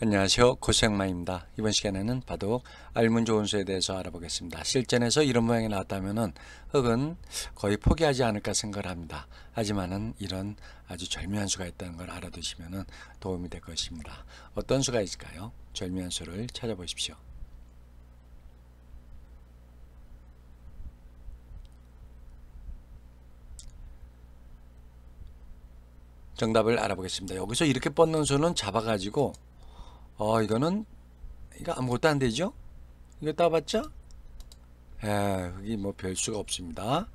안녕하세요 고생마입니다 이번 시간에는 바둑 알문 좋은 수에 대해서 알아보겠습니다 실전에서 이런 모양이 나왔다면 흙은 거의 포기하지 않을까 생각을 합니다 하지만은 이런 아주 절묘한 수가 있다는 걸 알아두시면 도움이 될 것입니다 어떤 수가 있을까요 절묘한 수를 찾아보십시오 정답을 알아보겠습니다. 여기서 이렇게 뻗는 수는 잡아가지고 어 이거는 이거 아무것도 안 되죠 이거 따봤죠에 여기 예, 뭐별 수가 없습니다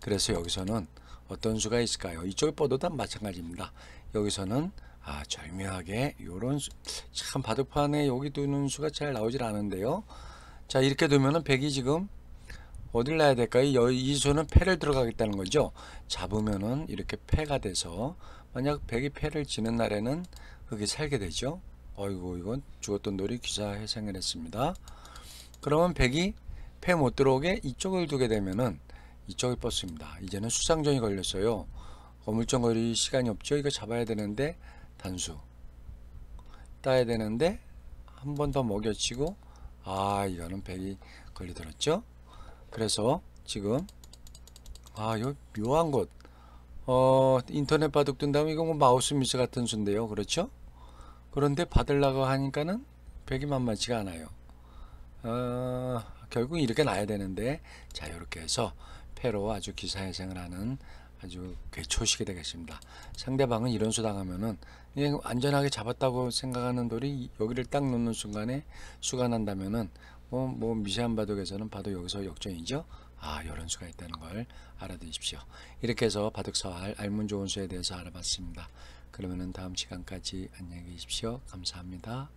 그래서 여기서는 어떤 수가 있을까요 이쪽 뻗어도 마찬가지입니다 여기서는 아 절묘하게 요런 수, 참 바둑판에 여기 두는 수가 잘 나오질 않은데요 자 이렇게 두면은 백이 지금 어딜 놔야 될까요? 이 수는 패를 들어가겠다는 거죠. 잡으면은 이렇게 패가 돼서 만약 백이 패를 지는 날에는 그게 살게 되죠. 어이구 이건 죽었던 돌이 기사에 생겨냈습니다. 그러면 백이 폐 못 들어오게 이쪽을 두게 되면은 이쪽이 버습니다 이제는 수상전이 걸렸어요. 거물정 거리 시간이 없죠. 이거 잡아야 되는데 단수 따야 되는데 한 번 더 먹여치고 아 이거는 백이 걸리들었죠. 그래서 지금 아 이거 묘한 곳어 인터넷 바둑 뜬다음에 이건 뭐 마우스 미스 같은 수인데요. 그렇죠? 그런데 받으려고 하니까는 백이 만만치가 않아요. 어, 결국 이렇게 나야 되는데 자 이렇게 해서 패로 아주 기사회생을 하는 아주 괴초식이 되겠습니다. 상대방은 이런 수 당하면은 안전하게 잡았다고 생각하는 돌이 여기를 딱 놓는 순간에 수가 난다면은 뭐, 뭐 미세한 바둑에서는 바둑 여기서 역전이죠. 아 이런 수가 있다는 걸 알아두십시오. 이렇게 해서 바둑사활 알문 좋은 수에 대해서 알아봤습니다. 그러면 다음 시간까지 안녕히 계십시오. 감사합니다.